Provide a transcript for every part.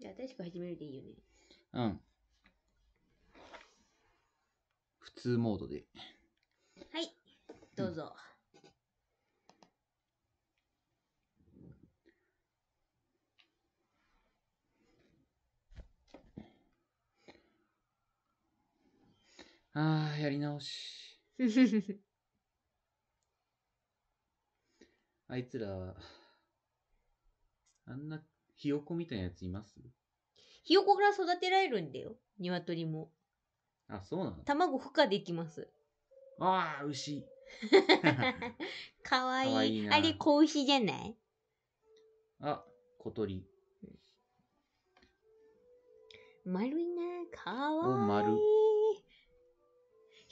じゃあ、新しく始めるでいいよね。うん。普通モードで。はい、どうぞ。ああ、やり直し。あいつら、あんなひよこみたいなやついますひよこから育てられるんだよ、鶏も。あ、そうなの卵孵化できます。ああ、牛。かわいい。いいあれ、子牛じゃないあ、小鳥。丸いな、かわいい。お、丸。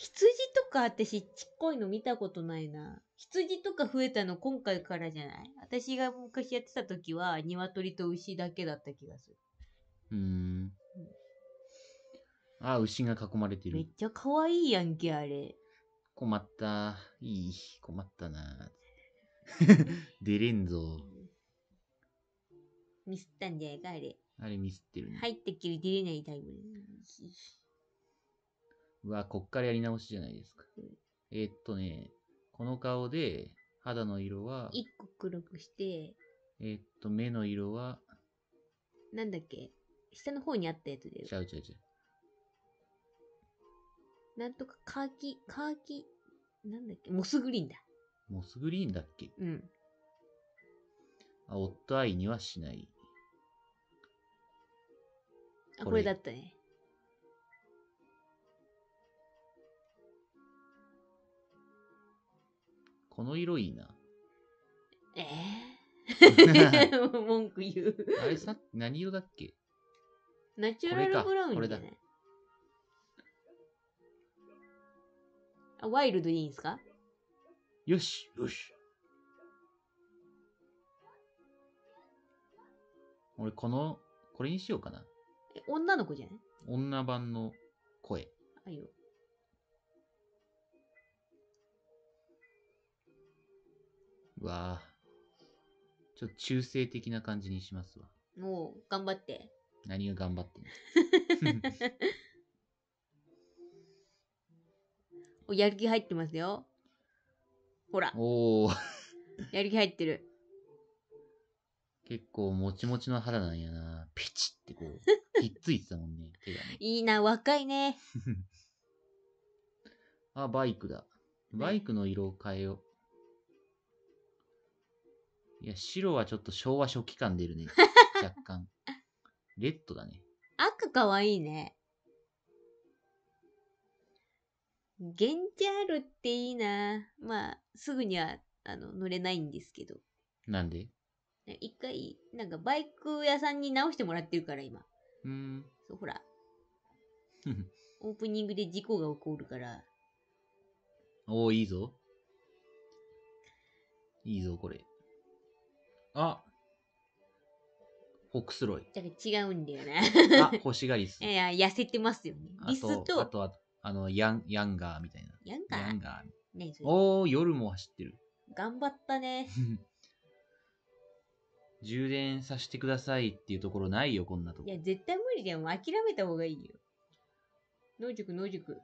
羊とか私ちっこいの見たことないな。羊とか増えたの今回からじゃない私が昔やってた時は鶏と牛だけだった気がする。うーん。あ、牛が囲まれてる。めっちゃ可愛いやんけ、あれ。困った。いい。困ったな。出れんぞ。ミスったんじゃないか、あれ。あれミスってるね。入ってきり出れないタイプ。うわ、こっからやり直しじゃないですか。うんえーっとね、この顔で、肌の色は、一個黒くして、えーっと、目の色は、なんだっけ下の方にあったやつで。ち。ゃうちゃうちゃう。なんとかカーキ、カーキ、なんだっけモスグリーンだ。モスグリーンだっけうん。あ、夫愛にはしない。あ、ここれだったね。この色いいな。ええー、文句言う。あれさ、何色だっけナチュラルブラウンじゃないあワイルドいいんすかよし、よし。俺、この、これにしようかな。え、女の子じゃない女版の声。あいよ。わあ。ちょっと中性的な感じにしますわ。もう、頑張って。何が頑張ってんの お、やる気入ってますよ。ほら、おお、やる気入ってる。結構もちもちの肌なんやな。ピチってこう、ひっついてたもんね、手がね。いいな、若いね。あ、バイクだ。バイクの色を変えよう、いや、白はちょっと昭和初期感出るね。若干。レッドだね。赤かわいいね。ゲンジャールっていいな。まあ、すぐにはあの乗れないんですけど。なんで一回、なんかバイク屋さんに直してもらってるから、今。うん。そう、ほら。オープニングで事故が起こるから。おお、いいぞ。いいぞ、これ。あ、ホックスロイ。だから違うんだよな。あ、星 がリス。いや、痩せてますよね。リスと、あとは、あの、ヤン、ヤンガーみたいな。ヤンガーヤンガー。ねお夜も走ってる。頑張ったね。充電させてくださいっていうところないよ、こんなとこ。いや、絶対無理だよ。もう諦めた方がいいよ。野宿、野宿。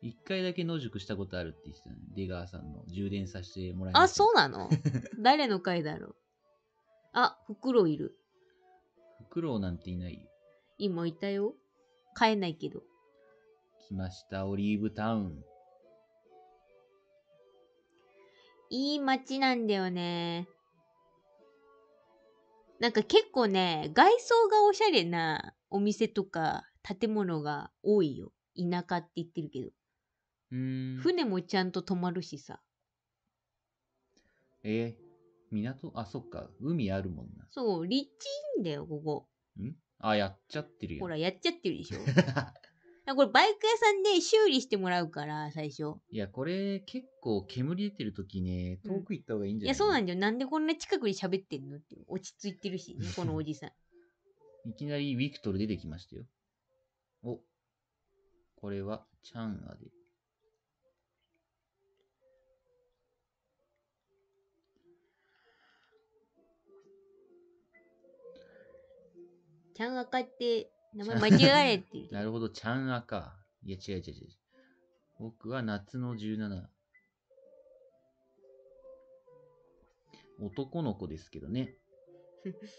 一回だけ野宿したことあるって言ってたね。出川さんの充電させてもらいまあ、したそうなの 誰の回だろうあ、フクロウいる。フクロウなんていないよ。今いたよ。帰んないけど。来ました、オリーブタウン。いい街なんだよね。なんか結構ね、外装がおしゃれなお店とか建物が多いよ。田舎って言ってるけど。船もちゃんと止まるしさ。えー、港、あ、そっか。海あるもんな。そう、立地いいんだよ、ここ。んあ、やっちゃってるやん。ほら、やっちゃってるでしょ。これバイク屋さんで修理してもらうから、最初。いや、これ結構煙出てる時ね、遠く行った方がいいんじゃなや、い、そうなんだよ。なんでこんな近くで喋ってんのって。落ち着いてるしね、こ のおじさん。いきなりウィクトル出てきましたよ。お、これはチャンアで。ちゃんあかって名前間違えてなるほど、ちゃんあか。いや、違う違う違う。僕は夏の17。男の子ですけどね。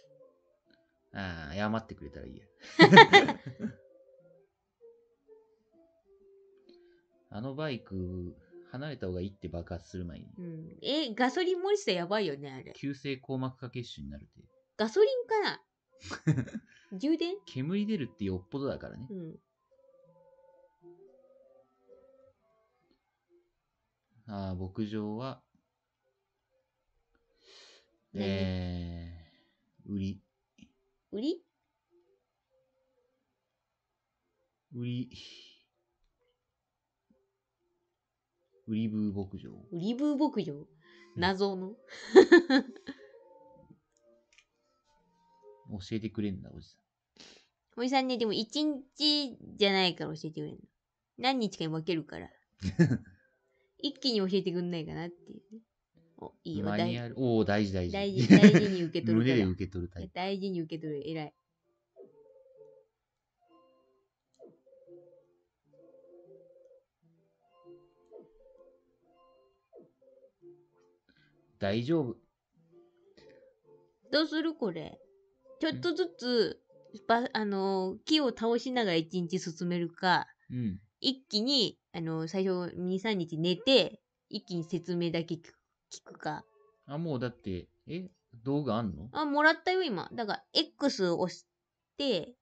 ああ、謝ってくれたらいいや。あのバイク、離れた方がいいって爆発する前に。うん、え、ガソリン漏れしたらやばいよね、あれ。急性硬膜下血腫になるって。ガソリンかな 充電煙出るってよっぽどだからね。うん。ああ、牧場は、えー、売り、売り売り、売りブー牧場。売りブー牧場。謎の。教えてくれんだ、おじさん。おじさんね、でも一日じゃないから教えてくれんの。何日かに分けるから。一気に教えてくんないかなっていうね。お、いいよ。マニおお、大事大事。大事、大事 に受け取る。胸で受け取るタイプ。大事に受け取る。偉い。大丈夫。どうするこれ。ちょっとずつ、ば、あの、木を倒しながら一日進めるか、うん、一気に、あの、最初2、3日寝て、一気に説明だけ聞くか。あ、もうだって、え、道具あんのあ、もらったよ、今。だから、X を押して、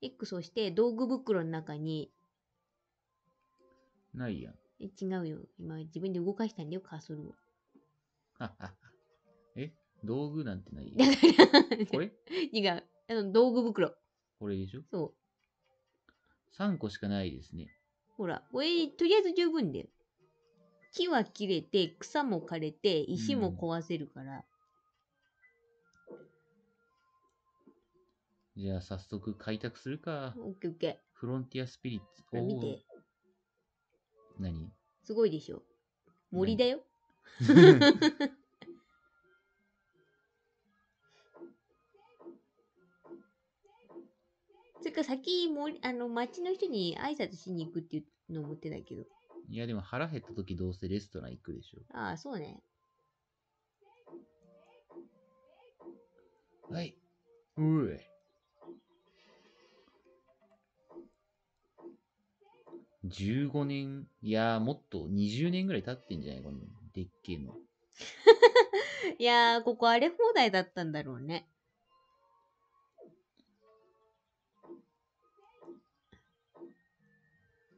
X を押して、道具袋の中に。ないやん。え、違うよ。今、自分で動かしたんだよ、カーソルを。道具なんてないこれ違う。あの、道具袋。これでしょそう。3個しかないですね。ほら、これ、とりあえず十分だよ。木は切れて、草も枯れて、石も壊せるから。じゃあ早速開拓するか。オッケーオッケー。フロンティアスピリッツ。を見て。何すごいでしょ。森だよ。それから先も、あの、町の人に挨拶しに行くっていうの思ってたけど。いや、でも腹減った時どうせレストラン行くでしょ。ああ、そうね。はい。うえ。15年、いやー、もっと20年ぐらい経ってんじゃないこの、でっけえの。いやー、ここ荒れ放題だったんだろうね。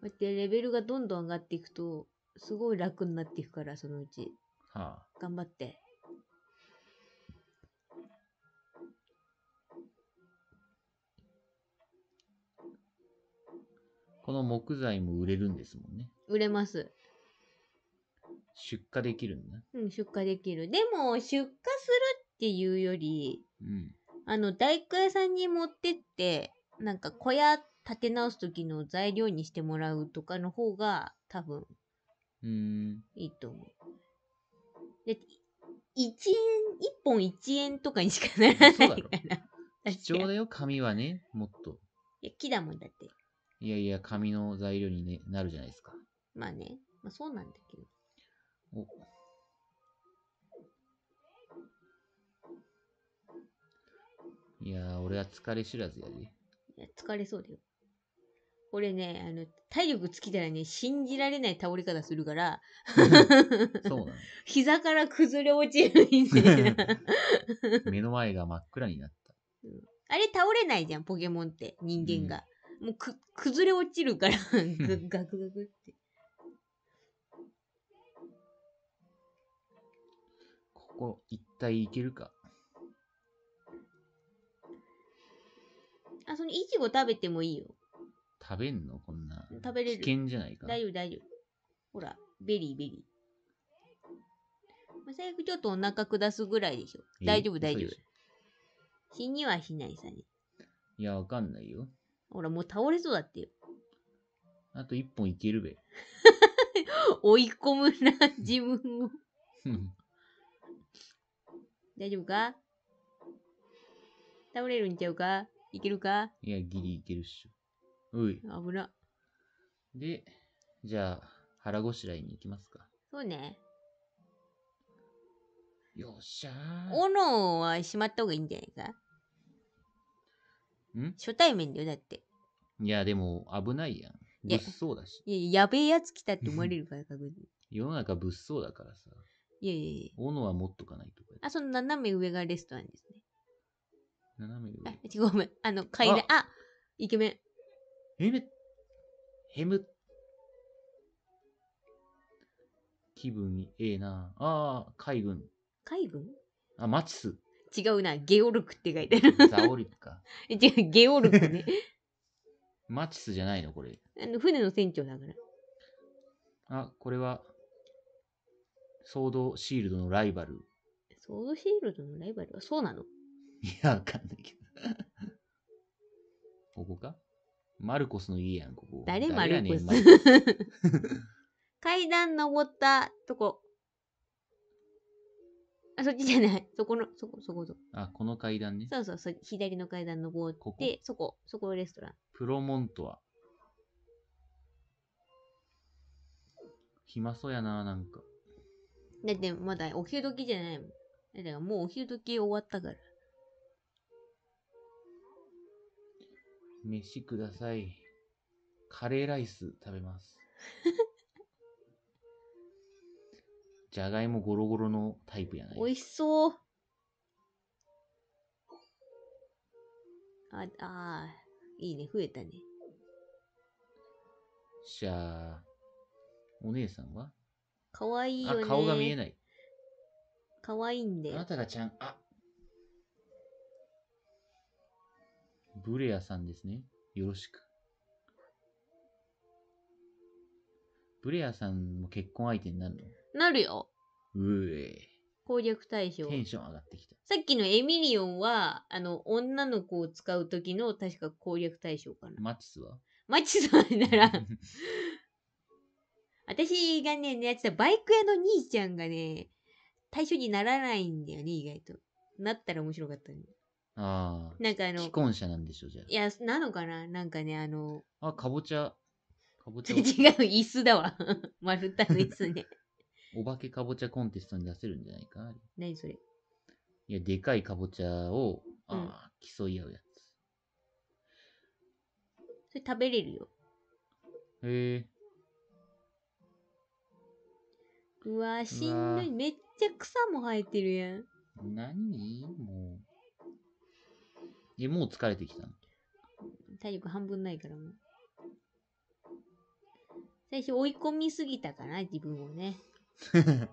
こうやってレベルがどんどん上がっていくと、すごい楽になっていくから、そのうち。はあ、頑張って。この木材も売れるんですもんね。売れます。出荷できるんだ。うん、出荷できる。でも、出荷するっていうより、うん、あの、大工屋さんに持ってって、なんか小屋立て直す時の材料にしてもらうとかの方が多分うん。いいと思う。だっ1円、1本1円とかにしかならないから。貴重だよ、紙はね、もっと。いや、木だもんだって。いやいや、紙の材料に、ね、なるじゃないですか。まあね、まあそうなんだけど。おいや俺は疲れ知らずやで。いや、疲れそうだよ。俺ね、あの、体力尽きたらね、信じられない倒れ方するから、そうなの 膝から崩れ落ちるみたいな。目の前が真っ暗になった。あれ倒れないじゃん、ポケモンって、人間が。うん、もうく、崩れ落ちるからガクガクって。ここ、一体いけるか。あ、その、いちご食べてもいいよ。食べんのこんな。食べれる。危険じゃないか。大丈夫、大丈夫。ほら、ベリー、ベリー。まあ、最悪ちょっとお腹下すぐらいでしょ。大丈夫、大丈夫。死にはしないさね。いや、わかんないよ。ほら、もう倒れそうだってよ。あと一本いけるべ。追い込むな、自分を。大丈夫か倒れるんちゃうかいけるかいや、ギリいけるっしょ。うい。危な。で、じゃあ、腹ごしらえに行きますか。そうね。よっしゃー。斧はしまった方がいいんじゃないかん初対面だよ、だって。いや、でも、危ないやん。い物や騒だし。いや、やべえやつ来たって思われるから、確実 世の中物騒だからさ。いやいやいや。斧は持っとかないとか。あ、その斜め上がレストランですね。斜め上。あ、違う、ごめん。あの、階段、あイケメン。ヘム、ヘム、気分ええな。ああ、海軍。海軍あ、マチス。違うな、ゲオルクって書いてある。ザオリクか。え、違う、ゲオルクね。マチスじゃないの、これ。あの船の船長だから。あ、これは、ソードシールドのライバル。ソードシールドのライバルはそうなのいや、わかんないけど。ここかマルコスの家やん、ここ。誰マルコス 階段登ったとこ。あ、そっちじゃない。そこの、そこ、そこ、そこ。あ、この階段ね。そうそう、そ左の階段登ってここ、そこ、そこレストラン。プロモントは。暇そうやな、なんか。だってまだお昼時じゃないもん。だからもうお昼時終わったから。飯ください。カレーライス食べます。じゃがいもゴロゴロのタイプやない。美味しそう。あ、あいいね、増えたね。じゃあ、お姉さんはかわいいよね。あ、顔が見えない。かわいいんで。あなたがちゃん、あ、ブレアさんですね。よろしく。ブレアさんも結婚相手になるのなるよ。うえ。攻略対象。テンション上がってきた。さっきのエミリオンは、あの、女の子を使う時の確か攻略対象かな。マチスはマチスはなら。私がね、やってたバイク屋の兄ちゃんがね、対象にならないんだよね、意外と。なったら面白かったね。ああ。なんかあの、既婚者なんでしょ、じゃあ。いや、なのかななんかね、あの、あ、かぼちゃ。かぼちゃ 違う、椅子だわ。丸 太の椅子ね。お化けかぼちゃコンテストに出せるんじゃないか何それいや、でかいかぼちゃを、あうんあ、競い合うやつ。それ食べれるよ。へえ。うわ、しんどい。めっちゃ草も生えてるやん。何もう。もう疲れてきたの。体力半分ないからもう。最初追い込みすぎたかな、自分をね。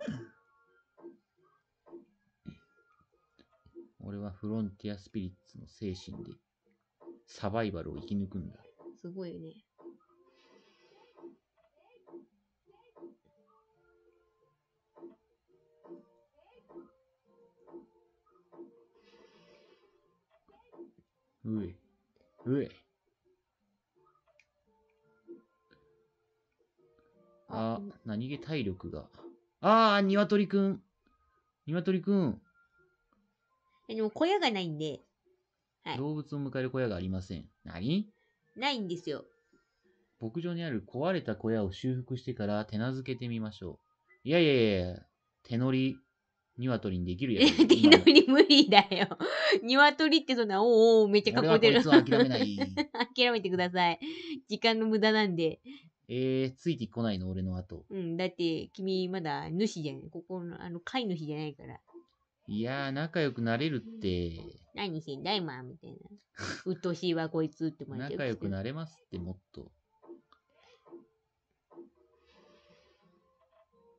俺はフロンティアスピリッツの精神でサバイバルを生き抜くんだ。すごいね。うえ、うえ。あ、何気体力が。ああ、鶏くん。鶏くん。でも小屋がないんで、はい動物を迎える小屋がありません。何ないんですよ。牧場にある壊れた小屋を修復してから手なずけてみましょう。いやいやいや、手乗り、鶏にできるやつ。え、の無理だよ。鶏 ってそんな、おーおーめっちゃ囲ってる。俺はこいつは諦めない。諦めてください。時間の無駄なんで。えー、ついてこないの俺の後。うん、だって君まだ主じゃない。ここの、あの、飼い主じゃないから。いやー、仲良くなれるって。何してんだい、まみたいな。うっとうしいわ、こいつって思って。仲良くなれますって、もっと。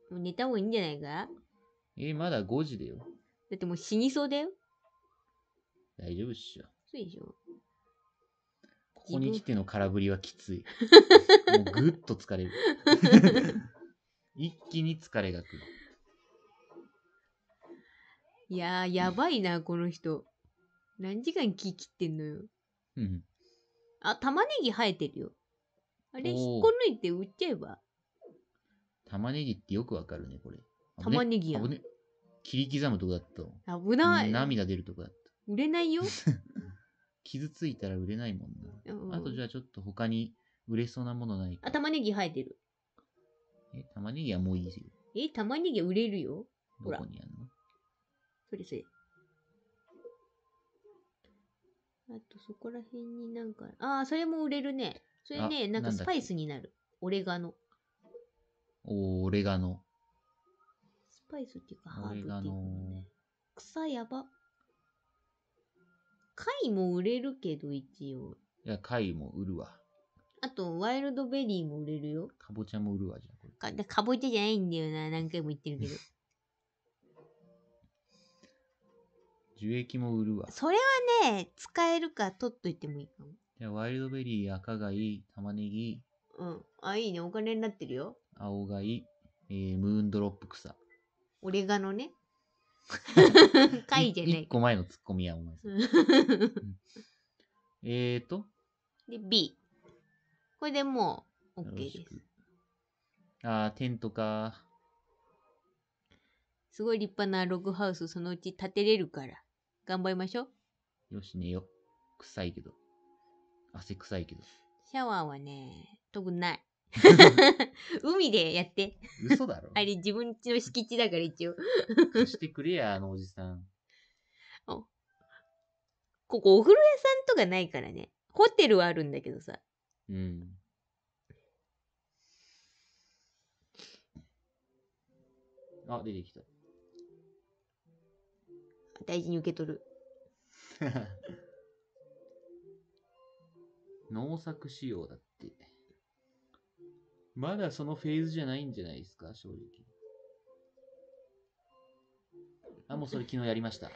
もう寝た方がいいんじゃないかえまだ5時だよ。だってもう死にそうだよ。大丈夫っしょ。そうでしょ。ここに来ての空振りはきつい。もうぐっと疲れる。一気に疲れがくる。いやー、やばいな、この人。何時間木切ってんのよ。うん。あ、玉ねぎ生えてるよ。あれ、引っこ抜いて売っちゃえば。玉ねぎってよくわかるね、これ。玉ねぎやん。ね切り刻むとこだった危ない涙出るとこだった売れないよ 傷ついたら売れないもんな、あとじゃあちょっと他に売れそうなものないかあ玉ねぎ生えてるえ玉ねぎはもういいよえ玉ねぎは売れるよどこにあるのそれそれあとそこら辺になんかああそれも売れるねそれねなんかスパイスになるオレガノおオレガノパイスっていうかハーブテの。ね。草やば。貝も売れるけど、一応。いや、貝も売るわ。あと、ワイルドベリーも売れるよ。かぼちゃも売るわ、じゃん、これ。か、かぼちゃじゃないんだよな、何回も言ってるけど。樹液も売るわ。それはね、使えるか取っといてもいいかも。じゃワイルドベリー、赤貝、玉ねぎ。うん。あ、いいね。お金になってるよ。青貝、えー、ムーンドロップ草。俺がのね。回じゃない。1個前のツッコミや、お前 ん。えーと。で、B。これでもう、OK です。あー、テントか。すごい立派なログハウスそのうち建てれるから、頑張りましょう。よし、寝よ。臭いけど。汗臭いけど。シャワーはね、特にない。海でやって。嘘だろ。あれ、自分ちの敷地だから一応。貸してくれや、あのおじさん。ここ、お風呂屋さんとかないからね。ホテルはあるんだけどさ。うん。あ、出てきた。大事に受け取る。農作仕様だって。まだそのフェーズじゃないんじゃないですか、正直。あ、もうそれ昨日やりました。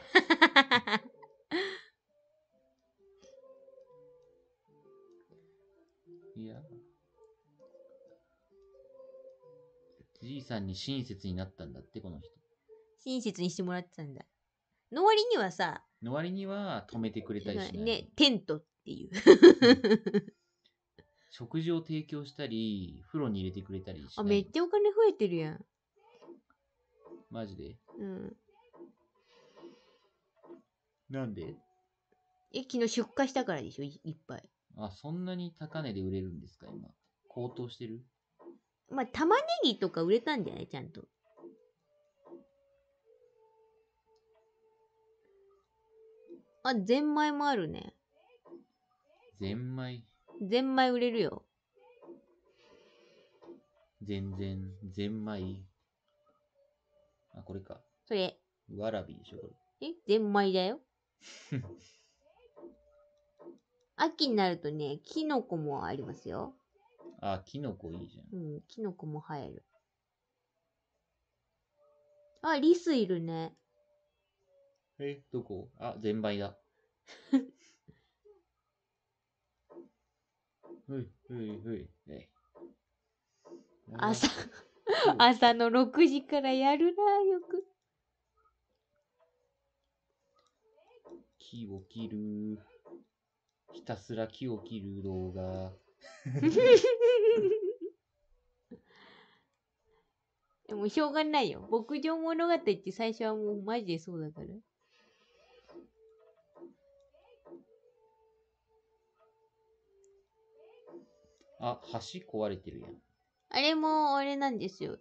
いや。じいさんに親切になったんだって、この人。親切にしてもらってたんだ。の割にはさ、の割には止めてくれたりしない。ね、テントっていう。食事を提供したり、風呂に入れてくれたりして。あ、めっちゃお金増えてるやん。マジで。うん。なんで駅の出荷したからでしょ、いいっぱい。あ、そんなに高値で売れるんですか、今。高騰してるまあ、玉ねぎとか売れたんじゃないちゃんと。あ、ゼンマイもあるね。ゼンマイ。ゼンマイ売れるよ。全然、ゼンマイ。あ、これか。それ。わらびでしょ、これ。えゼンマイだよ。秋になるとね、キノコもありますよ。あ、キノコいいじゃん。うん、キノコも生える。あ、リスいるね。え、どこあ、ゼンマイだ。はいはいはい。朝、朝の6時からやるな、よく。木を切る。ひたすら木を切る動画。でもしょうがないよ。牧場物語って最初はもうマジでそうだから。あ、橋壊れてるやん。あれも、あれなんですよ。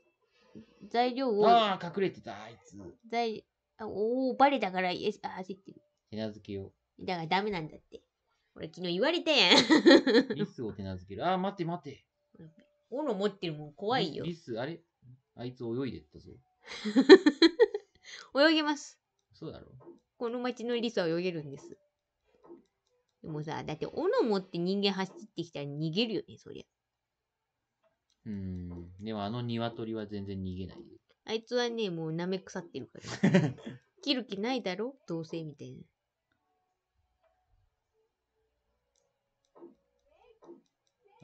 材料を。ああ、隠れてた、あいつ。材、あおお、バレたから、よあ、焦ってる。手なずけよう。だからダメなんだって。俺昨日言われたやん。リスを手なずける。ああ、待って待って。斧持ってるもん怖いよ。リス、あれあいつ泳いでったぞ。泳げます。そうだろこの町のリスは泳げるんです。でもさ、だって斧持って人間走ってきたら逃げるよね、そりゃ。うん。でもあの鶏は全然逃げない。あいつはね、もう舐め腐ってるから。切る気ないだろどうせ、みたいな。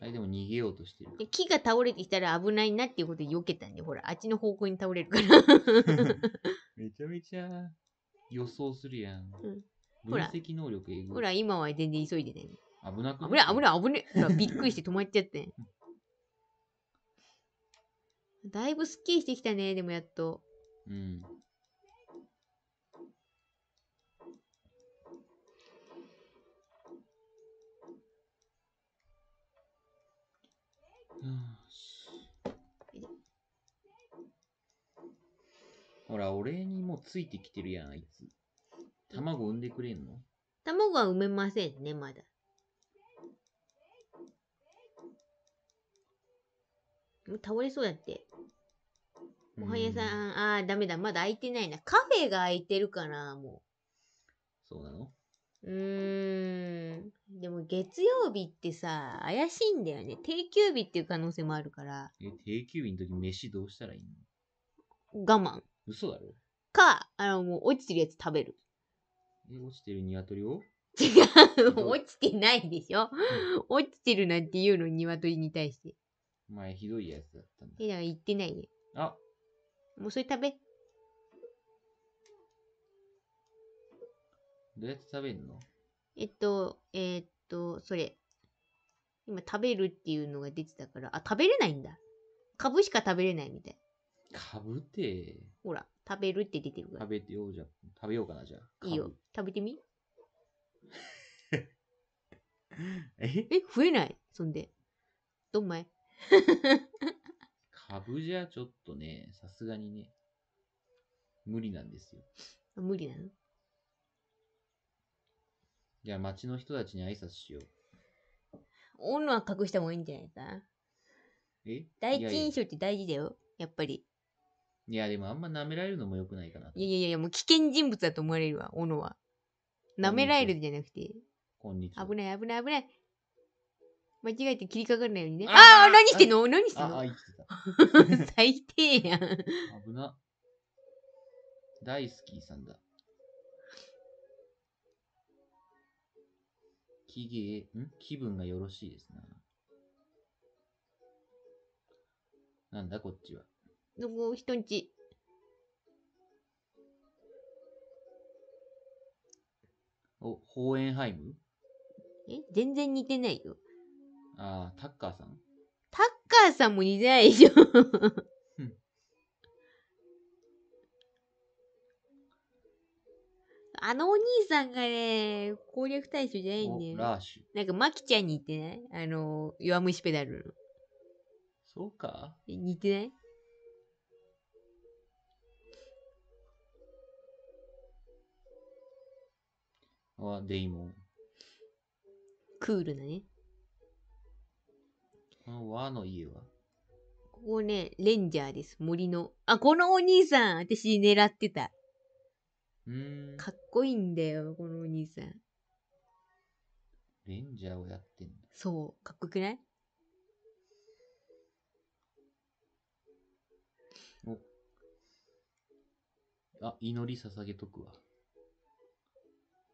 あれでも逃げようとしてる。木が倒れてきたら危ないなっていうことで避けたんで、ほら、あっちの方向に倒れるから。めちゃめちゃ予想するやん。うん分析能力ほら、今は全然急いでね危なく危ない、危ない、危ない。ほら、びっくりして止まっちゃって だいぶすっきりしてきたね、でもやっと。うん。ほら、お礼にもついてきてるやん、あいつ。卵産んでくれんの卵は産めませんね、まだ。もう倒れそうだって。もはやさん、ああ、ダメだ、まだ開いてないな。カフェが開いてるから、もう。そうなのうーん。でも月曜日ってさ、怪しいんだよね。定休日っていう可能性もあるから。え、定休日の時飯どうしたらいいの我慢。嘘だろか、あの、もう落ちてるやつ食べる。え、落ちてる鶏を違う、落ちてないでしょ、うん、落ちてるなんて言うの、鶏に対して。お前、ひどいやつだったんだ。え、だ言ってないね。あもうそれ食べ。どうやって食べるのえっと、えー、っと、それ。今、食べるっていうのが出てたから、あ、食べれないんだ。株しか食べれないみたい。株って。ほら。食べるって出てるから。食べてようじゃ、食べようかな、じゃあ。いいよ。食べてみ。ええ、増えないそんで。どんまい。株じゃちょっとね、さすがにね、無理なんですよ。あ無理なのじゃあ街の人たちに挨拶しよう。女は隠した方がいいんじゃないかな。え第一印象って大事だよ。やっぱり。いや、でもあんま舐められるのも良くないかな。いやいやいや、もう危険人物だと思われるわ、斧は。舐められるじゃなくて。こんにちは。危ない危ない危ない。間違えて切りかかるないようにね。ああ何してんの何してんのああ、生きてた。最低やん。危な。大好きさんだ。気芸、ん気分がよろしいですな、なんだこっちは。どこ、人んち。お、ホーエンハイムえ全然似てないよ。ああ、タッカーさんタッカーさんも似てないでしょあのお兄さんがね、攻略対象じゃないんだよ。ラーシュ。なんか、マキちゃんに似てないあの、弱虫ペダルの。そうか似てないあ、デイモン。クールなね。この和の家はここね、レンジャーです。森の。あ、このお兄さん私狙ってた。うん。かっこいいんだよ、このお兄さん。レンジャーをやってんだ。そう、かっこよくないお。あ、祈り捧げとくわ。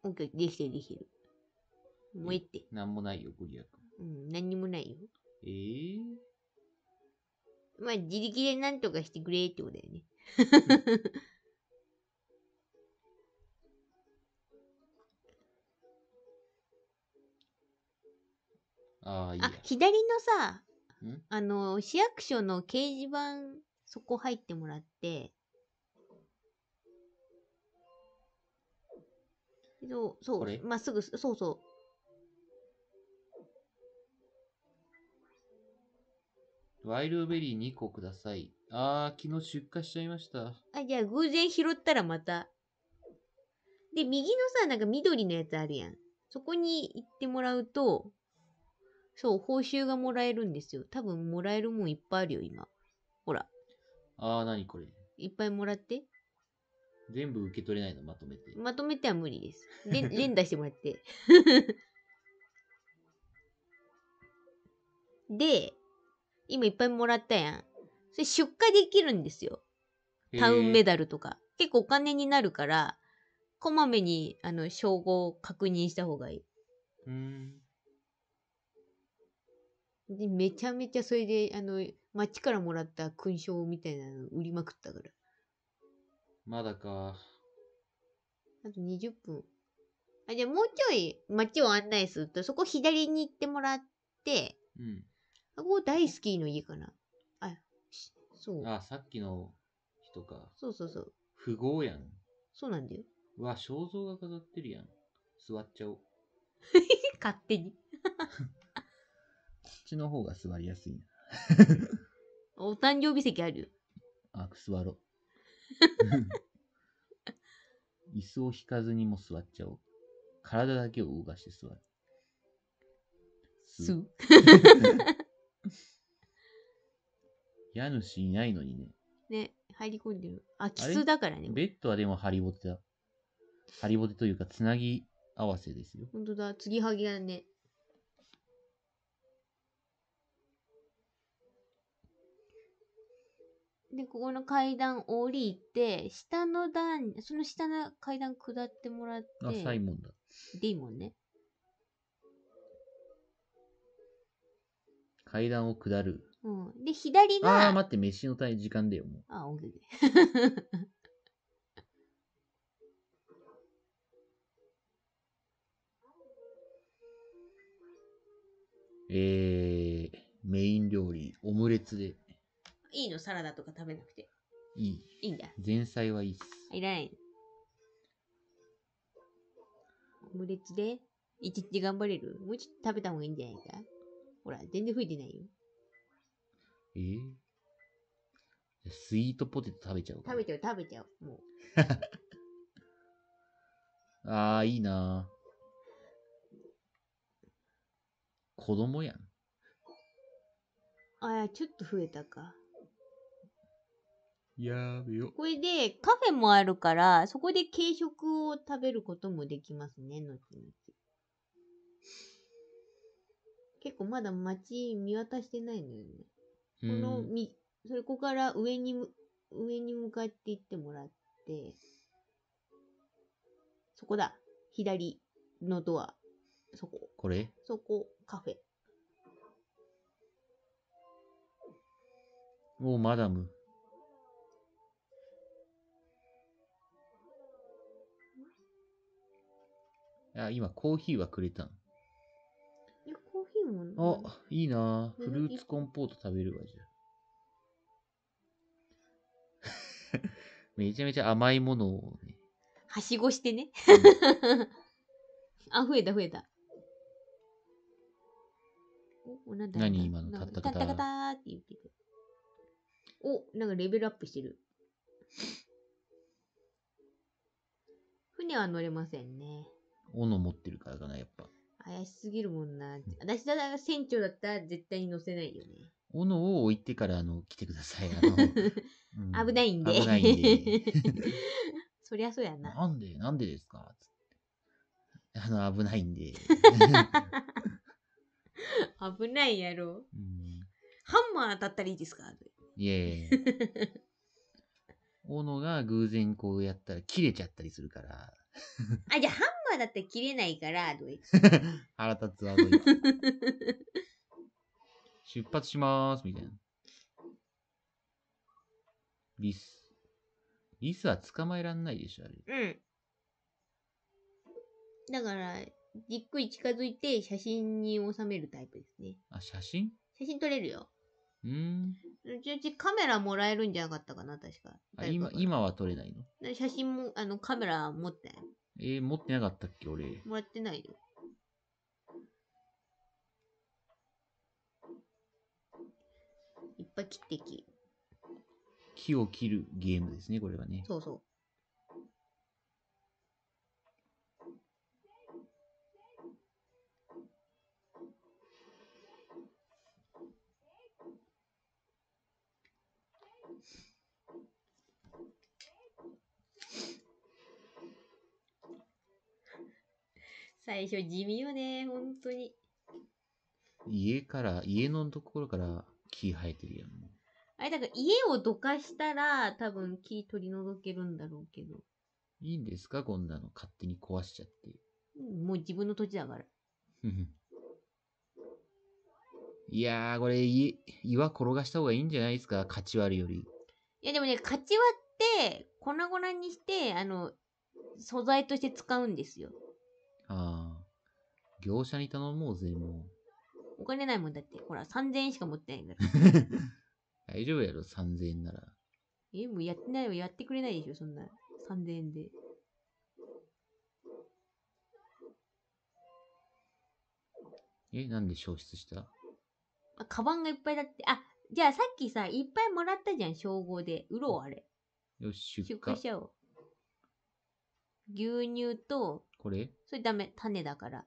なんかできてるできてる。もうえって。なんもないよ、ご利益。うん、何にもないよ。ええー、まあ、自力で何とかしてくれってことだよね。ああ、いいあ、左のさ、あの、市役所の掲示板、そこ入ってもらって、そう、そう、まっすぐ、そうそう。ワイルドベリー2個ください。あー、昨日出荷しちゃいました。あ、じゃあ偶然拾ったらまた。で、右のさ、なんか緑のやつあるやん。そこに行ってもらうと、そう、報酬がもらえるんですよ。多分もらえるもんいっぱいあるよ、今。ほら。あー、なにこれ。いっぱいもらって。全部受け取れないのまとめて。まとめては無理です。で 連打してもらって。で、今いっぱいもらったやん。それ出荷できるんですよ。タウンメダルとか。結構お金になるから、こまめにあの称号を確認した方がいい。で、めちゃめちゃそれで、あの、町からもらった勲章みたいなの売りまくったから。まだか。あと20分。あ、じゃあもうちょい街を案内すると、そこ左に行ってもらって、うん。あ、ここ大好きの家かな。あ、そう。あ、さっきの人か。そうそうそう。富豪やん。そうなんだよ。うわ、肖像が飾ってるやん。座っちゃおう。勝手に。こっちの方が座りやすいな。お誕生日席あるあ、座ろう。椅子を引かずにも座っちゃおう。体だけを動かして座る。す。家主いないのにね。ね、入り込んでる。あ、き巣だからね。ベッドはでもハリボテだ。ハリボテというか、つなぎ合わせですよ。ほんとだ、継ぎはぎがね。で、ここの階段降りて、下の段、その下の階段下ってもらって、あ、サイモンだ。でいいもんね。階段を下る。うん。で、左ああ、が、待って、飯の時間だよ、もう。あ、オッケーえー、メイン料理、オムレツで。いいのサラダとか食べなくて。いい。いいんだ。前菜はいいっす。いらない。オムレツで、一日頑張れるもうちょっと食べた方がいいんじゃないかほら、全然増えてないよ。えー、じゃスイートポテト食べちゃう食べちゃう、食べちゃう。もう。ああ、いいな子供やん。ああ、ちょっと増えたか。やべよ。これで、カフェもあるから、そこで軽食を食べることもできますね、後々。結構まだ街見渡してないのよね。この、み、それこから上に、上に向かって行ってもらって、そこだ。左のドア。そこ。これそこ、カフェ。おマダム。あ、今コーヒーはくれたん。いや、コーヒーもあ、いいなフルーツコンポート食べるわ、じゃ めちゃめちゃ甘いものをね。はしごしてね。あ、増えた増えた。お、な何今のたったかた。たったって言ってる。お、なんかレベルアップしてる。船は乗れませんね。斧持ってるからかな、やっぱ。怪しすぎるもんな。私だが船長だったら絶対に乗せないよね。斧を置いてから、あの、来てください。あの、うん、危ないんで。危ないんで。そりゃそうやな。なんで、なんでですかあの、危ないんで。危ないやろ。うん、ハンマー当たったらいいですかいえいや。斧が偶然こうやったら切れちゃったりするから。あ、じゃあハンマーだって切れないから、ドイツ。腹立つわ、ドイツ出発しまーす、みたいな。リス。リスは捕まえらんないでしょ、あれ。うん。だから、じっくり近づいて写真に収めるタイプですね。あ、写真写真撮れるよ。うん。ちうちカメラもらえるんじゃなかったかな、確か。あ今、今は撮れないの写真も、あの、カメラ持ってない。えー、持ってなかったっけ、俺。もらってないよ。いっぱい切ってき。木を切るゲームですね、これはね。そうそう。最初地味よね、本当に。家から、家のところから木生えてるやん。あれ、だから家をどかしたら、多分木取り除けるんだろうけど。いいんですかこんなの勝手に壊しちゃって。もう自分の土地だから。いやー、これ、岩転がした方がいいんじゃないですかカチ割るより。いや、でもね、カチ割って、粉々にして、あの、素材として使うんですよ。ああ。業者に頼もうぜ、もお金ないもんだって。ほら、3000円しか持ってないんだから。大丈夫やろ、3000円なら。え、もうやってないよ、やってくれないでしょ、そんな。3000円で。え、なんで消失したあ、カバンがいっぱいだって。あ、じゃあさっきさ、いっぱいもらったじゃん、称号で。売ろう、あれ。よし、出出荷荷し。ちゃおう。牛乳と、これそれダメ、種だから。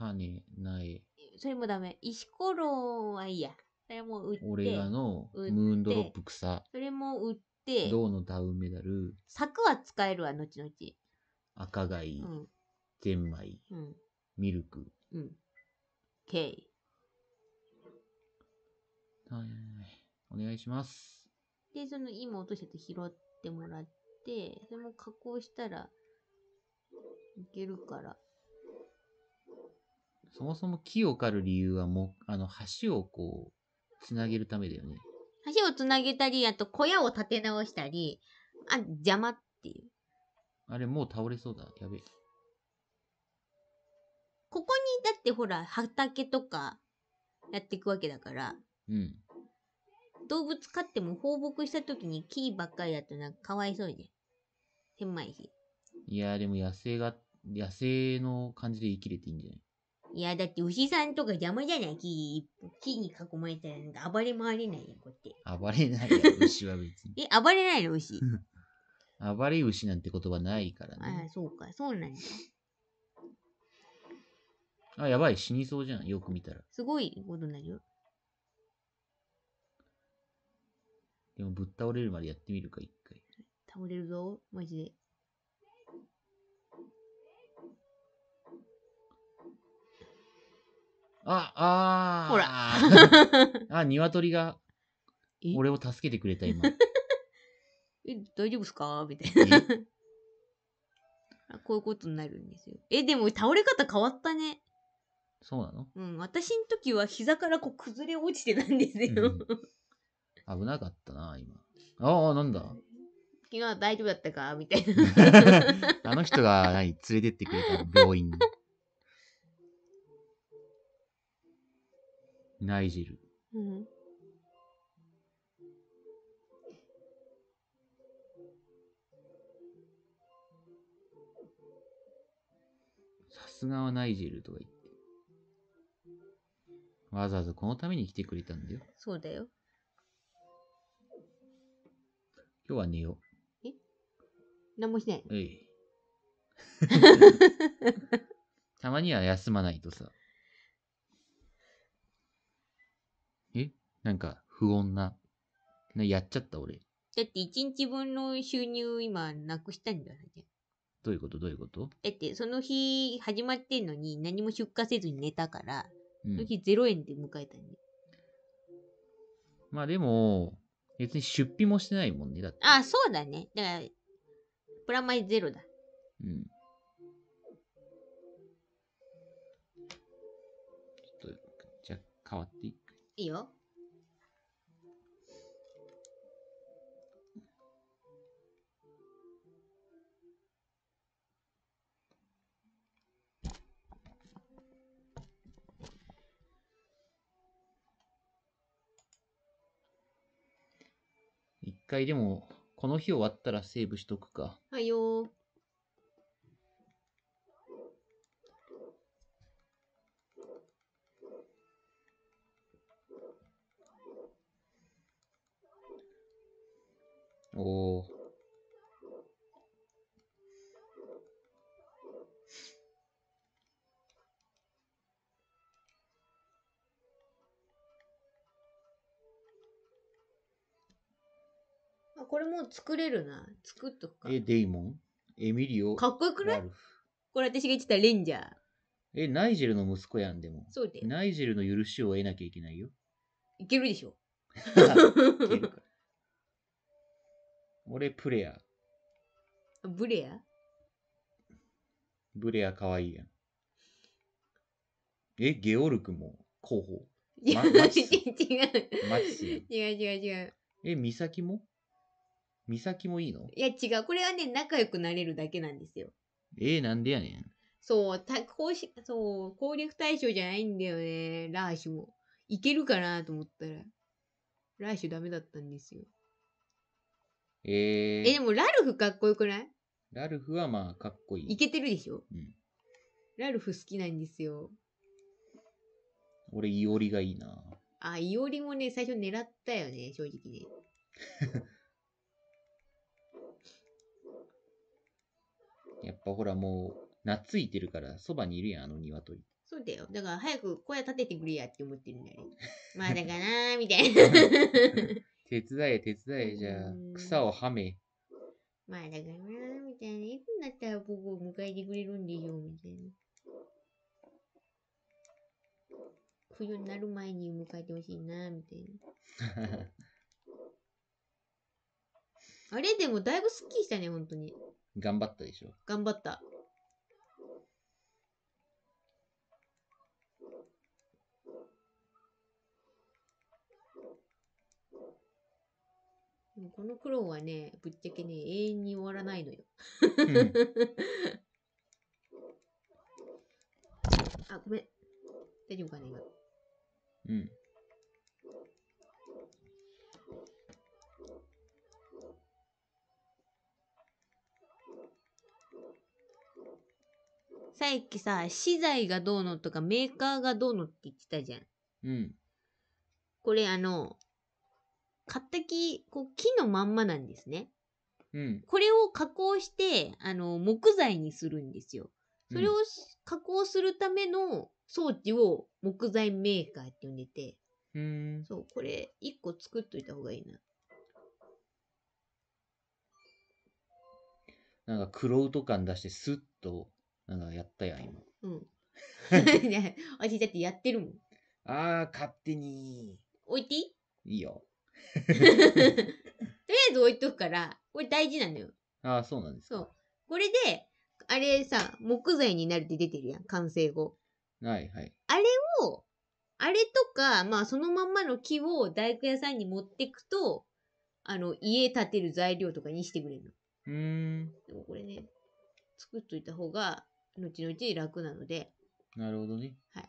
他にない。それもダメ。石ころはいいや。それも売って、俺らのムーンドロップ草。それも売って、銅のダウンメダル。柵は使えるわ、後々。赤貝。うん。ゼンマイ。うん。ミルク。うん。OK。はい。お願いします。で、その今落としたやつ拾ってもらって、それも加工したらいけるから、そもそも木を刈る理由はもあの橋をこうつなげるためだよね橋をつなげたりあと小屋を建て直したりあ邪魔っていうあれもう倒れそうだやべえここにだってほら畑とかやっていくわけだからうん動物飼っても放牧した時に木ばっかりだとなんかかわいそうじゃん狭いしいやでも野生が野生の感じで生きれていいんじゃないいや、だって牛さんとか邪魔じゃない木、木に囲まれたら暴れ回れないよ、こうやって。暴れないよ、牛は別に。え、暴れないの牛。暴れ牛なんて言葉ないからね。ああ、そうか、そうなんだ。あ、やばい、死にそうじゃん、よく見たら。すごいことになるよ。でもぶっ倒れるまでやってみるか、一回。倒れるぞ、マジで。あ、あほら。あ、鶏が俺を助けてくれた、今。え、大丈夫っすかみたいな。あこういうことになるんですよ。え、でも倒れ方変わったね。そうなのうん、私の時は膝からこう崩れ落ちてたんですよ。危なかったな、今。ああ、なんだ。昨日は大丈夫だったかみたいな。あの人が何連れてってくれたの病院に。ナイジル。うん。さすがはナイジルとか言って。わざわざこのために来てくれたんだよ。そうだよ。今日は寝よう。え何もしない。ええ。たまには休まないとさ。なんか不穏な。なやっちゃった俺。だって一日分の収入今なくしたんだよね。どういうことどういうことだってその日始まってんのに何も出荷せずに寝たから、うん、その日0円で迎えたんだまあでも、別に出費もしてないもんね。だって。ああ、そうだね。だから、プラマイゼロだ。うん。ちょっと、じゃあ変わっていく。いいよ。回でも、この日終わったらセーブしとくか。はいよー。おー。これも作れるな。作っとくか。え、デイモンエミリオ。かっこよくないこれ私が言ってたレンジャー。え、ナイジェルの息子やんでも。そうで。ナイジェルの許しを得なきゃいけないよ。いけるでしょ。いけるか。俺、プレア。ブレアブレアかわいいやん。え、ゲオルクも候補。違う違う違う違う違うえ、美咲も美咲もいいのいや違う。これはね、仲良くなれるだけなんですよ。えー、なんでやねん。そう、たこうしそう攻略対象じゃないんだよね、ラーシュも。いけるかなと思ったら。ラーシュダメだったんですよ。えー、え、でもラルフかっこよくないラルフはまあかっこいい。いけてるでしょうん。ラルフ好きなんですよ。俺、いおりがいいな。あ、いおりもね、最初狙ったよね、正直ね。やっぱほらもう、懐いてるからそばにいるやん、あの鶏。そうだよ。だから早く小屋建ててくれやって思ってるんだよ。まあだかなーみたいな。手伝え、手伝え、じゃあ、草をはめ。まあだからなーみたいな。いつになったら僕を迎えてくれるんでしょうみたいな。冬になる前に迎えてほしいなみたいな。あれでもだいぶすっきりしたね、本当に。頑張ったでしょ。頑張った。でもこの苦労はね、ぶっちゃけね、永遠に終わらないのよ。うん あ、ごめん。大丈夫かな、今。うん。さっきさ、資材がどうのとかメーカーがどうのって言ってたじゃん。うん。これあの、買った木、こう木のまんまなんですね。うん。これを加工して、あの、木材にするんですよ。それをし加工するための装置を木材メーカーって呼んでて、うん。そう、これ1個作っといた方がいいな。なんか、クロウト感出して、スッとなんやったやん、今。うん。ね、私だってやってるもん。ああ、勝手に。置いていいいいよ。とりあえず置いとくから、これ大事なのよ。ああ、そうなんですか。そう。これで、あれさ、木材になるって出てるやん、完成後。はいはい。あれを、あれとか、まあそのまんまの木を大工屋さんに持ってくと、あの、家建てる材料とかにしてくれるの。うん。でもこれね、作っといた方が後々楽なので。なるほどね。はい。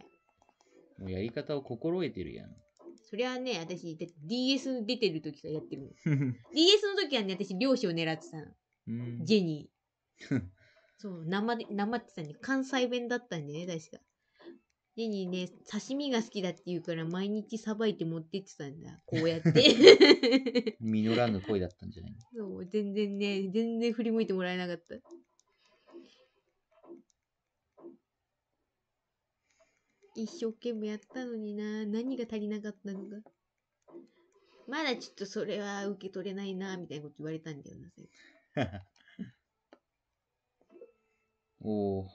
もうやり方を心得てるやん。そりゃね、私、DS 出てる時からやってる DS の時はね、私、漁師を狙ってたの。ジェニー。そう、生で、生ってたね、関西弁だったんだよね、確か。ジェニーね、刺身が好きだって言うから、毎日さばいて持ってってたんだ。こうやって。実らぬ恋だったんじゃないそう、全然ね、全然振り向いてもらえなかった。一生懸命やったのにな、何が足りなかったのか。まだちょっとそれは受け取れないな、みたいなこと言われたんだよな、最近。おお。お、お、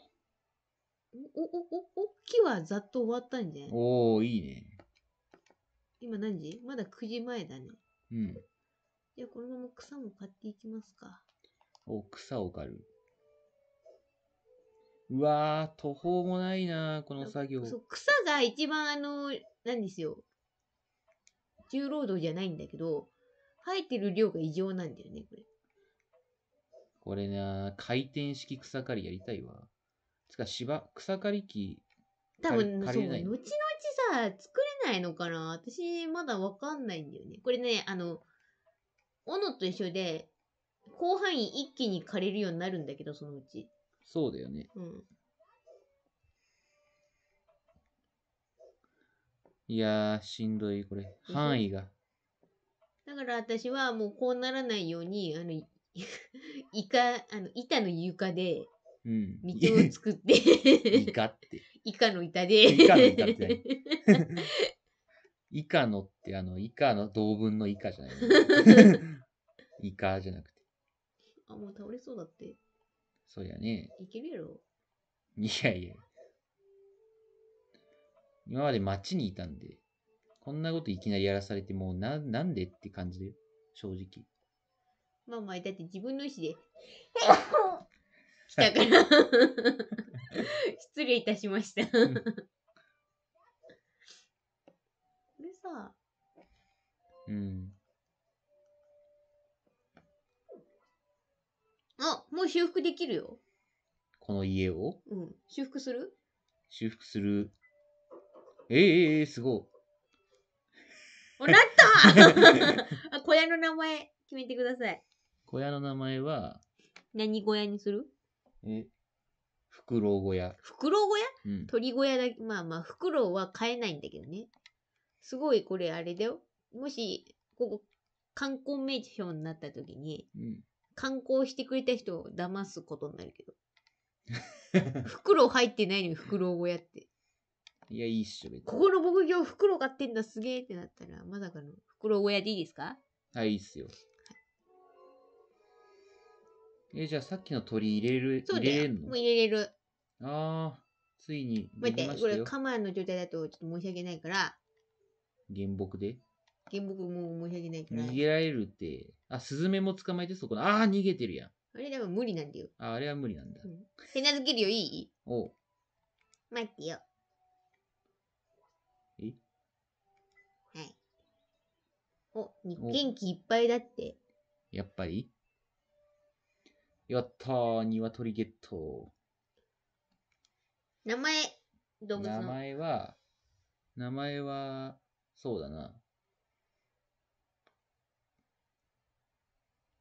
お、お、きはざっと終わったんじゃないおお、いいね。今何時まだ9時前だね。うん。じゃあこのまま草も買っていきますか。お、草を刈る。うわー、途方もないなー、この作業。そう草が一番あの、なんですよ。重労働じゃないんだけど、生えてる量が異常なんだよね、これ。これなー、回転式草刈りやりたいわ。つか芝、草刈り機、多分、そう、後々さ、作れないのかな私、まだわかんないんだよね。これね、あの、斧と一緒で、広範囲一気に枯れるようになるんだけど、そのうち。そうだよね。うん。いやー、しんどい、これ。範囲が。だから私はもうこうならないように、あの、イカ、あの、板の床でうん。道を作っイて、カって。イカの板で、イカの板って イカのって、あの、イカの同文のイカじゃないの。イカじゃなくて。あ、もう倒れそうだって。そうやね。いけるやろ。いやいや。今まで街にいたんで、こんなこといきなりやらされてもうな、なんでって感じで、正直。まあまあ、だって自分の意思で 来たから失礼いたしましたでさ、うん。あ、もう修復できるよ。この家をうん。修復する修復する。ええええすごお、なった あ小屋の名前決めてください。い。小屋の名前は、何小屋にするえ、フクロウ小屋。フクロウ小屋うん。鳥小屋だけ、まあまあ、フクロウは飼えないんだけどね。すごいこれあれだよ。もし、ここ、観光名所になった時に、うん観光してくれた人を騙すことになるけど。袋入ってないのに袋をやって。いや、いいっしょ、ここの牧場袋買ってんだ、すげえってなったら、まさかの袋小屋でいいですかはい、いいっすよ。え、じゃあさっきの鳥入れる、そう入れれのもう入れれる。ああ、ついに。待って、これカマの状態だとちょっと申し訳ないから。原木で原木もう申し訳ないから。逃げられるって。あ、スズメも捕まえてそこああ、逃げてるやん。あれでも無理なんだよ。あ、あれは無理なんだ。うん、手なずけるよ、いいおう。待ってよ。えはい。お、元気いっぱいだって。やっぱりやったー、リゲット。名前、動物の名前は、名前は、そうだな。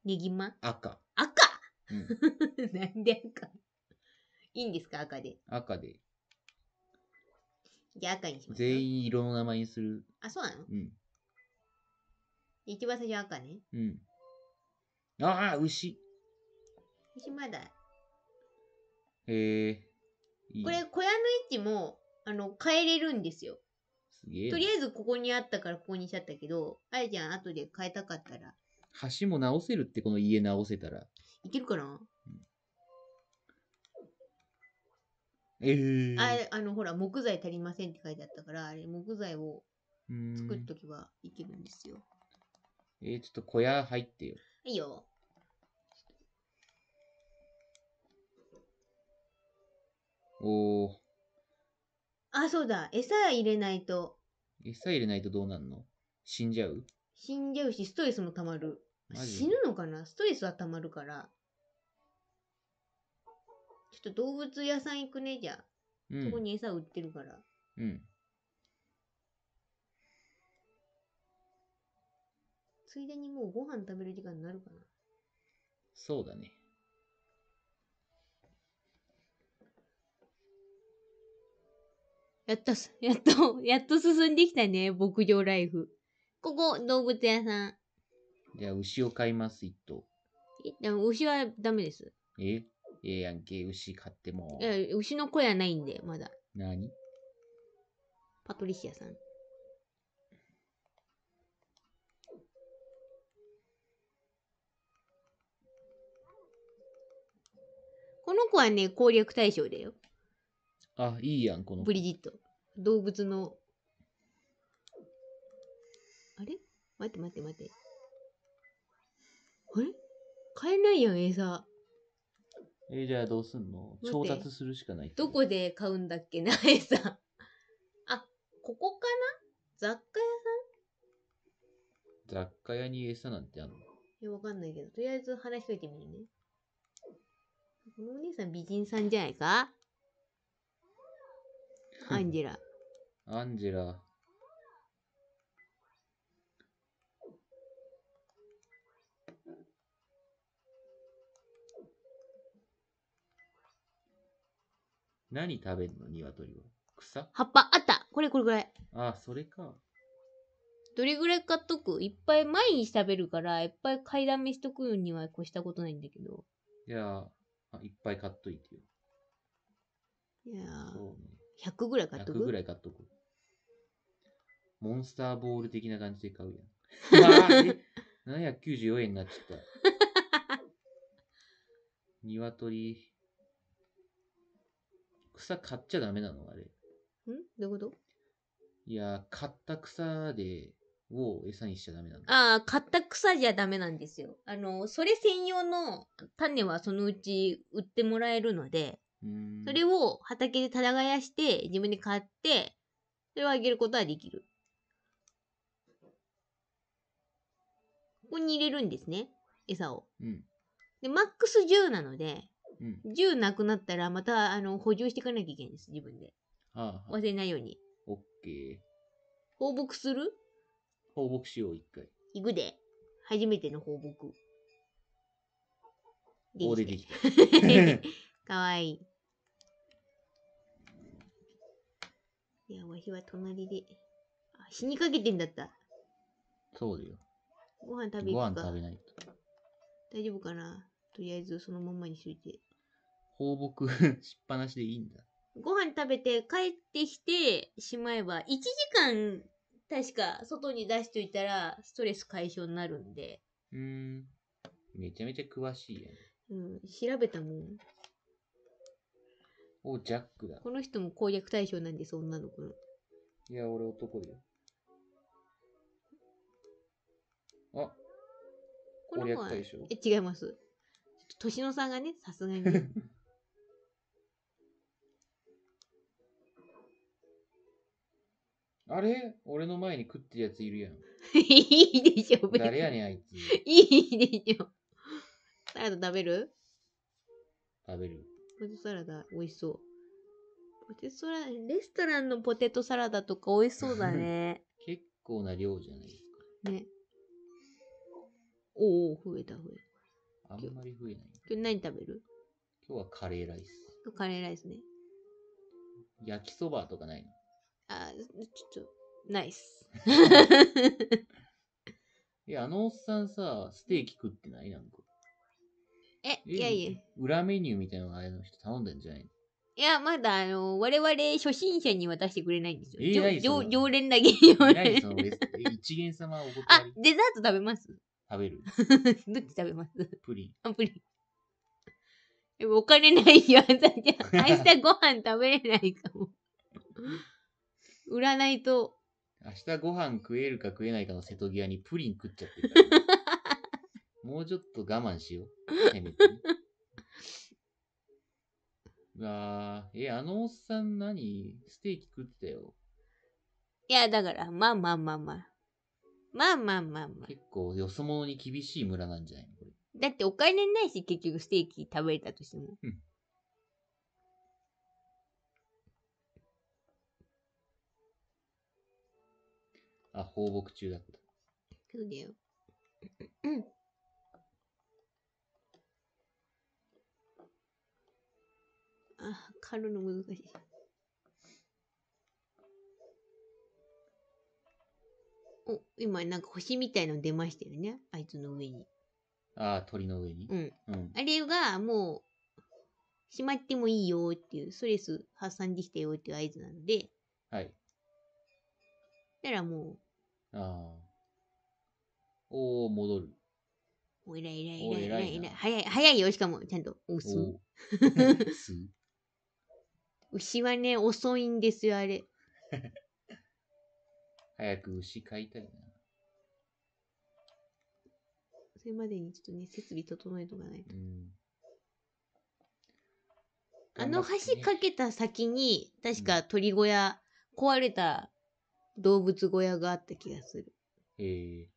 ねぎま赤。赤、うんなん で赤いいんですか赤で。赤で。じゃあ赤にします全員色の名前にする。あ、そうなのうん。一番最初赤ね。うん。ああ、牛。牛まだ。へえ。これ、小屋の位置も、あの、変えれるんですよ。すげえとりあえずここにあったからここにしちゃったけど、あやちゃん後で変えたかったら橋も直せるってこの家直せたら。いけるかなえー、あれあのほら木材足りませんって書いてあったからあれ木材を作っとけばいけるんですよ。えー、ちょっと小屋入ってよ。いいよ。おお。あ、そうだ。餌入れないと。餌入れないとどうなんの死んじゃう死んじゃうし、ストレスもたまる。死ぬのかなストレスはたまるから。ちょっと動物屋さん行くね、じゃあ。うん、そこに餌売ってるから。うん。ついでにもうご飯食べる時間になるかな。そうだね。やっと、やっと、やっと進んできたね、牧場ライフ。ここ、動物屋さん。じゃあ、牛を飼います、一頭。えでも牛はダメです。えええやんけ、牛飼ってもい。や牛の子やないんで、まだ。なにパトリシアさん。この子はね、攻略対象だよ。あ、いいやん、このブ。リジット。動物の。あれ待って待って待って。あれ買えないやん、餌。えー、じゃあどうすんの調達するしかないどこで買うんだっけな、餌。あ、ここかな雑貨屋さん雑貨屋に餌なんてあんのいや、わかんないけど、とりあえず話しといてみるね。このお姉さん美人さんじゃないか アンジェラ。アンジェラ、何食べるの鶏は。草葉っぱ、あったこれこれぐらい。ああ、それか。どれぐらい買っとくいっぱい毎日食べるから、いっぱい買いだめしとくには越したことないんだけど。いやあ、いっぱい買っといてよ。いやそうね。100ぐらい買っとく ?100 ぐらい買っとく。モンスターボール的な感じで買うやん。わあ、794円になっちゃった。鶏草買っちゃダメなのあれ。んどういうこといや、買った草で、を餌にしちゃダメなの。ああ、買った草じゃダメなんですよ。あの、それ専用の種はそのうち売ってもらえるので、それを畑で耕して、自分で買って、それをあげることはできる。ここに入れるんですね、餌を。うん、で、マックス10なので、うん、10なくなったらまたあの補充していかなきゃいけないです、自分で。はあはあ、忘れないように。オッケー。放牧する放牧しよう、一回。行くで。初めての放牧。でできた。かわいい。いや、わしは隣で。あ、死にかけてんだった。そうだよ。ご飯食べるか。ご飯食べないと。大丈夫かなとりあえずそのままにしといて。放牧 しっぱなしでいいんだ。ご飯食べて帰ってきてしまえば、1時間確か外に出しといたらストレス解消になるんで。うん。めちゃめちゃ詳しいやん。うん、調べたもん。お、ジャックだ。この人も攻略対象なんです、女の子の。いや、俺男だよ。あ、この攻子略は対象。え、違います。年の差がね、さすがに、あれ俺の前に食ってるやついるやん。いいでしょ、別に誰やねん、あいつ。いいでしょ。サラダ食べる食べる。ポテトサラダ、美味しそう。ポテトサラダ、レストランのポテトサラダとか美味しそうだね。結構な量じゃないですか。ね。おお、増えた、増えた。あんまり増えない。今日何食べる今日はカレーライス。カレーライスね。焼きそばとかないのあ、ちょっと、ナイス。いや、あのおっさんさ、ステーキ食ってないなんか。え、いやいや。裏メニューみたいなのあれの人頼んでんじゃないのいや、まだ、あの、我々初心者に渡してくれないんですよ。え常連だけ。常連。一元様お断り。あ、デザート食べます食べる どっち食べますプリン。あ、プリン。でもお金ないよ。明日ご飯食べれないかも。売らないと。明日ご飯食えるか食えないかの瀬戸際にプリン食っちゃってるから、もうちょっと我慢しよう。せめて、ね。うわえ、あのおっさん何ステーキ食ってたよ。いや、だから、まあまあまあまあ。まあまあまあまあ。結構、よそ者に厳しい村なんじゃないのこれ。だってお金ないし、結局ステーキ食べれたとしても。うんあ、放牧中だった。そうだよ。うん。あ、狩るの難しい。お、今なんか星みたいの出ましたよね。あいつの上に。ああ、鳥の上に。うん。うん。あれがもう、しまってもいいよっていう、ストレス発散できたよっていう合図なので。はい。だらもう。ああ。おー、戻る。お、いらいらいらいらい。早い、早いよ、しかも、ちゃんと。お す。お牛はね、遅いんですよ、あれ。早く牛飼いたいな。それまでにちょっとね、設備整えとかないと。うんあの橋かけた先に、確か鳥小屋、うん、壊れた動物小屋があった気がする。へえ。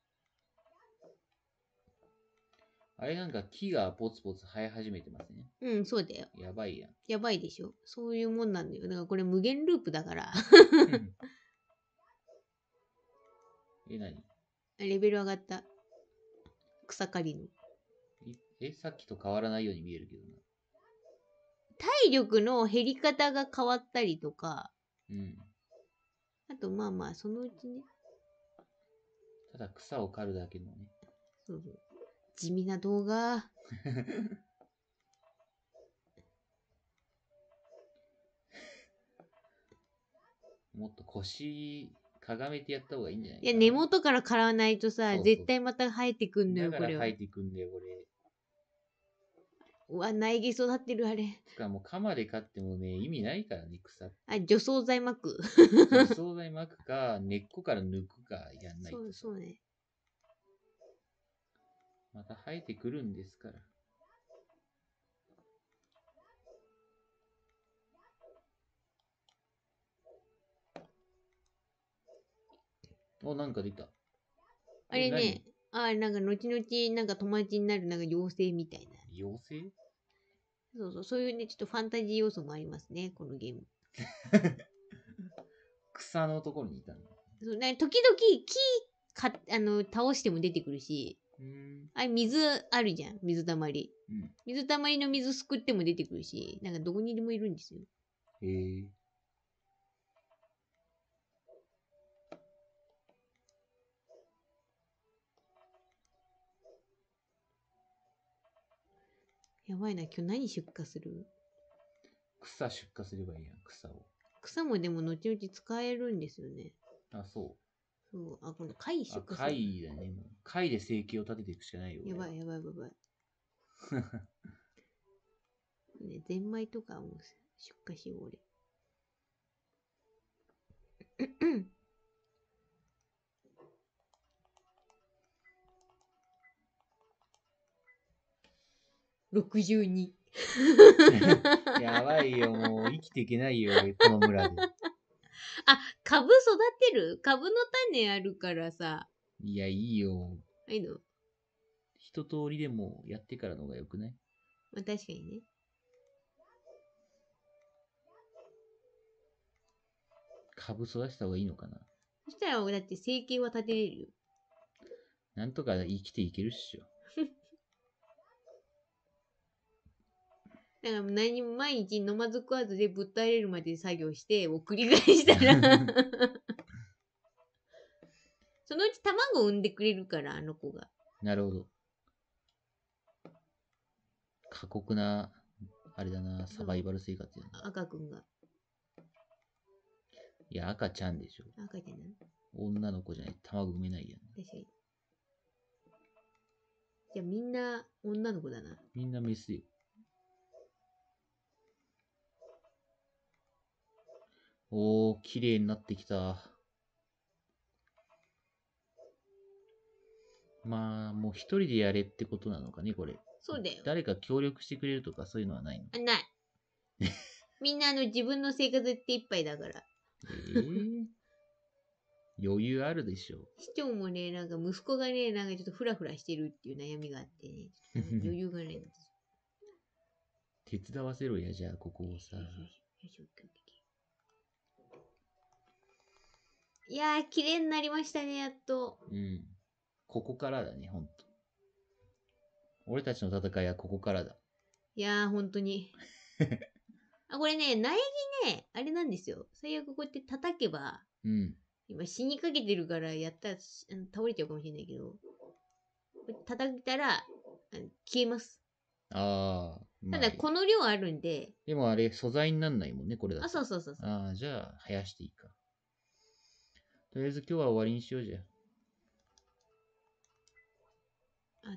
あれなんか木がポツポツ生え始めてますね。うん、そうだよ。やばいやん。やばいでしょ。そういうもんなんだよ。だからこれ無限ループだから。え、何レベル上がった。草刈りの。え、さっきと変わらないように見えるけどな。体力の減り方が変わったりとか。うん。あと、まあまあ、そのうちね。ただ草を刈るだけのね。そうそう。地味な動画。もっと腰かがめてやった方がいいんじゃないいや、根元から刈らないとさ、そうそう絶対また生えてくんのよ、これ生え。てくんだよ、これ。うわ、苗木育ってる、あれ。しかも、鎌で刈ってもね、意味ないからね、草あ、除草剤まく。除草剤巻くか、根っこから抜くかやんないそう、そうね。また生えてくるんですから。お、なんか出た。あれね、あなんか後々、なんか友達になる、なんか妖精みたいな。妖精そうそう、そういうね、ちょっとファンタジー要素もありますね、このゲーム。草のところにいたの。そうね、時々木かあの倒しても出てくるし、あれ水あるじゃん、水たまり。うん、水たまりの水すくっても出てくるし、なんかどこにでもいるんですよ。へえ。やばいな、今日何出荷する草出荷すればいいやん、草を。草もでも後々使えるんですよね。あ、そう。そう、あ、この貝出荷する。貝だね。貝で生計を立てていくしかないよ。やばいやばいやばい。ね、ゼンマイとかも出荷しよう、俺。62。やばいよ、もう生きていけないよ、この村で。あ、株育てる株の種あるからさ。いや、いいよ。いいの一通りでもやってからの方がよくないまあ確かにね。株育てた方がいいのかなそしたら、だって生計は立てれるよ。なんとか生きていけるっしょ。だから何も毎日飲まず食わずでぶったれるまで作業してを繰り返したら そのうち卵を産んでくれるからあの子がなるほど過酷なあれだなサバイバル生活やな、赤くんがいや赤ちゃんでしょ赤ちゃんな女の子じゃない卵産めないやん確かにみんな女の子だなみんなメスよおー、綺麗になってきた。まあ、もう一人でやれってことなのかね、これ。そうだよ。誰か協力してくれるとかそういうのはないのあない。みんなあの自分の生活っていっぱいだから。えー、余裕あるでしょう。市長もね、なんか息子がね、なんかちょっとフラフラしてるっていう悩みがあってね、余裕がないんですよ。手伝わせろや、じゃあ、ここをさ。いやー、綺麗になりましたね、やっと。うん。ここからだね、ほんと。俺たちの戦いはここからだ。いやー、ほんとに。あ、これね、苗木ね、あれなんですよ。最悪こうやって叩けば、うん。今死にかけてるからやったら倒れちゃうかもしれないけど、叩いたら消えます。あ、あ。ただこの量あるんで。でもあれ素材になんないもんね、これだあ、そうそうそうそう。ああ、じゃあ生やしていいか。とりあえず今日は終わりにしようじゃ。あ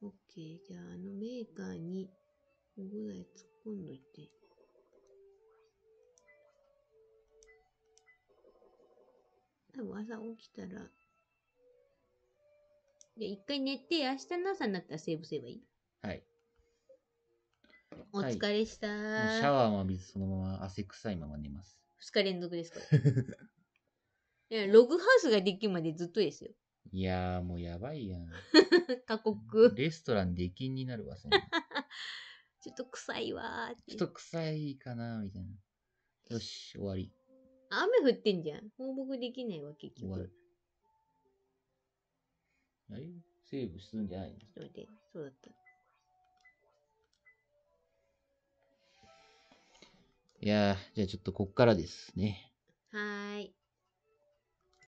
と、OK。じゃあ、あのメーカーにおぐらい突っ込んどいて。多分朝起きたら、じゃ一回寝て、明日の朝になったらセーブすればいいはい。お疲れした、はい、シャワーも水そのまま汗臭いまま寝ます。二日連続ですから。いや、ログハウスができるまでずっとですよ。いやー、もうやばいやん。過酷。レストラン出禁になるわ、そ ちょっと臭いわーちょっと臭いかなみたいな。よし、終わり。雨降ってんじゃん。放牧できないわ、結局。終わる。セーブするんじゃないのそうだった。やじゃあちょっとこっからですね。はーい。